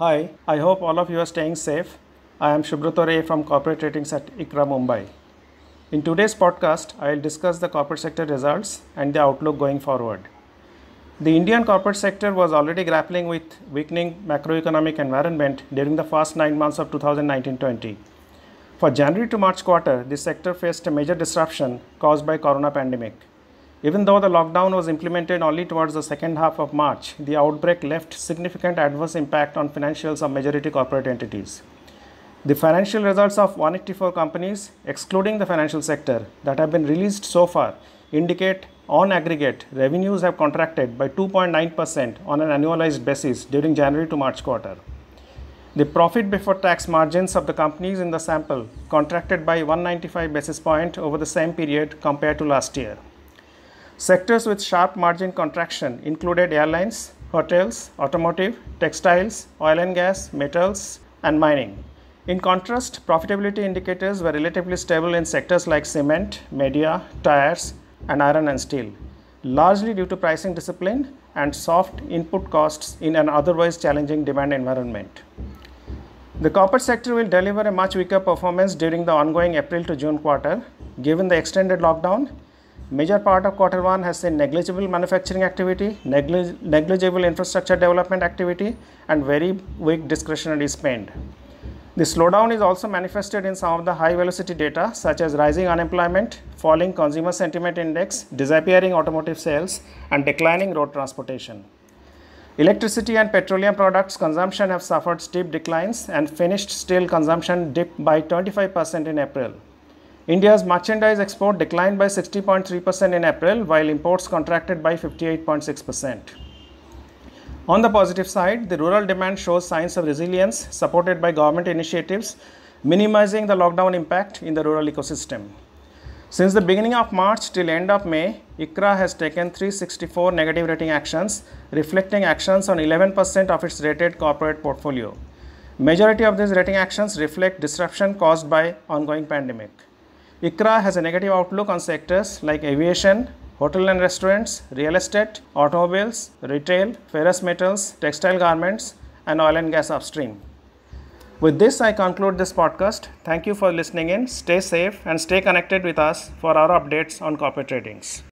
Hi, I hope all of you are staying safe. I am Subrat Ray from Corporate Ratings at ICRA Mumbai. In today's podcast, I will discuss the corporate sector results and the outlook going forward. The Indian corporate sector was already grappling with weakening macroeconomic environment during the first 9 months of 2019-20. For January to March quarter, the sector faced a major disruption caused by corona pandemic. Even though the lockdown was implemented only towards the second half of March, the outbreak left significant adverse impact on financials of majority corporate entities. The financial results of 184 companies, excluding the financial sector, that have been released so far indicate on aggregate revenues have contracted by 2.9% on an annualized basis during January to March quarter. The profit before tax margins of the companies in the sample contracted by 195 basis point over the same period compared to last year. Sectors with sharp margin contraction included airlines, hotels, automotive, textiles, oil and gas, metals, and mining. In contrast, profitability indicators were relatively stable in sectors like cement, media, tires, and iron and steel, largely due to pricing discipline and soft input costs in an otherwise challenging demand environment. The corporate sector will deliver a much weaker performance during the ongoing April to June quarter, given the extended lockdown Major part of quarter one has a negligible manufacturing activity, neglig negligible infrastructure development activity, and very weak discretionary spend. The slowdown is also manifested in some of the high velocity data such as rising unemployment, falling consumer sentiment index, disappearing automotive sales, and declining road transportation. Electricity and petroleum products consumption have suffered steep declines and finished steel consumption dipped by 25% in April. India's merchandise export declined by 60.3% in April, while imports contracted by 58.6%. On the positive side, the rural demand shows signs of resilience supported by government initiatives minimizing the lockdown impact in the rural ecosystem. Since the beginning of March till end of May, ICRA has taken 364 negative rating actions, reflecting actions on 11% of its rated corporate portfolio. Majority of these rating actions reflect disruption caused by ongoing pandemic. ICRA has a negative outlook on sectors like aviation, hotel and restaurants, real estate, automobiles, retail, ferrous metals, textile garments, and oil and gas upstream. With this, I conclude this podcast. Thank you for listening in. Stay safe and stay connected with us for our updates on corporate ratings.